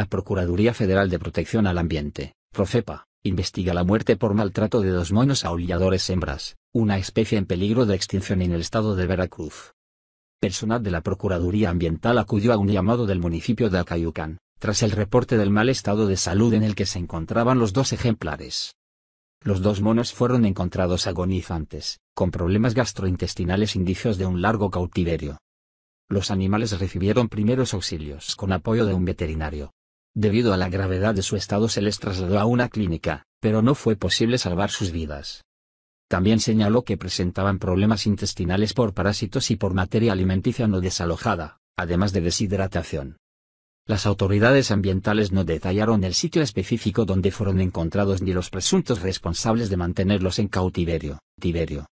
La Procuraduría Federal de Protección al Ambiente, Profepa, investiga la muerte por maltrato de dos monos aulladores hembras, una especie en peligro de extinción en el estado de Veracruz. Personal de la Procuraduría Ambiental acudió a un llamado del municipio de Acayucan, tras el reporte del mal estado de salud en el que se encontraban los dos ejemplares. Los dos monos fueron encontrados agonizantes, con problemas gastrointestinales indicios de un largo cautiverio. Los animales recibieron primeros auxilios con apoyo de un veterinario, Debido a la gravedad de su estado se les trasladó a una clínica, pero no fue posible salvar sus vidas. También señaló que presentaban problemas intestinales por parásitos y por materia alimenticia no desalojada, además de deshidratación. Las autoridades ambientales no detallaron el sitio específico donde fueron encontrados ni los presuntos responsables de mantenerlos en cautiverio. Tiberio.